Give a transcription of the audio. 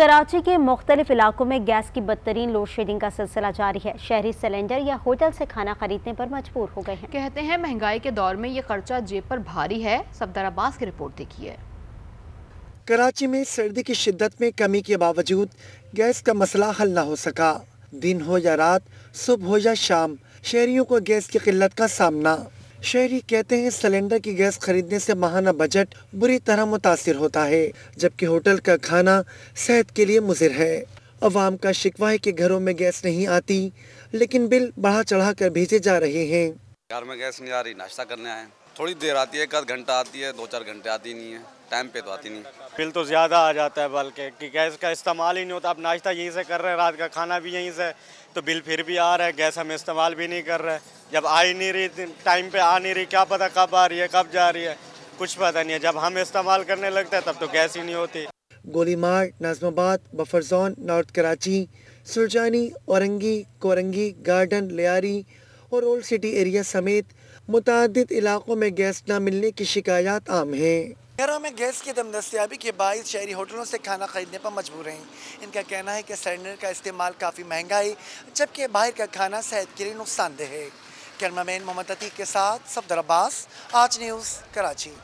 कराची के मुख्तलिफ इलाकों में गैस की बदतरीन लोड शेडिंग का सिलसिला जारी है शहरी सिलेंडर या होटल से खाना खरीदने पर मजबूर हो गए हैं कहते हैं महंगाई के दौर में ये खर्चा जेब पर भारी है सफदर अब्बास की रिपोर्ट देखिए कराची में सर्दी की शिद्दत में कमी के बावजूद गैस का मसला हल न हो सका दिन हो या रात सुबह हो या शाम शहरियों को गैस की किल्लत का सामना शहरी कहते हैं सिलेंडर की गैस खरीदने से माहाना बजट बुरी तरह मुतासर होता है जबकि होटल का खाना सेहत के लिए मुजिर है अवाम का शिकवा है कि घरों में गैस नहीं आती लेकिन बिल बढ़ा चढ़ा कर भेजे जा रहे हैं घर में गैस नहीं आ रही नाश्ता करने आए थोड़ी देर आती है एक आध घंटा आती है दो चार घंटे आती नहीं है टाइम पे तो आती नहीं बिल तो ज़्यादा आ जाता है बल्कि कि गैस का इस्तेमाल ही नहीं होता आप नाश्ता यहीं से कर रहे हैं रात का खाना भी यहीं से तो बिल फिर भी आ रहा है गैस हम इस्तेमाल भी नहीं कर रहे जब आ ही नहीं रही टाइम पे आ नहीं रही क्या पता कब आ रही है कब जा रही है कुछ पता नहीं है जब हम इस्तेमाल करने लगते हैं तब तो गैस ही नहीं होती गोली मार Nazimabad Buffer Zone North Karachi Surjani Orangi Korangi Garden Lyari और ओल्ड सिटी एरिया समेत मुतद इलाकों में गैस न मिलने की शिकायत आम है शहरों में गैस की दम दस्याबी के बायस शहरी होटलों से खाना खरीदने पर मजबूर हैं इनका कहना है कि सिलेंडर का इस्तेमाल काफ़ी महंगा है जबकि बाहर का खाना सेहत के लिए नुकसानदेह है कैमरा मैन मोहम्मद अतीक के साथ सफदर अब्बास आज न्यूज़ कराची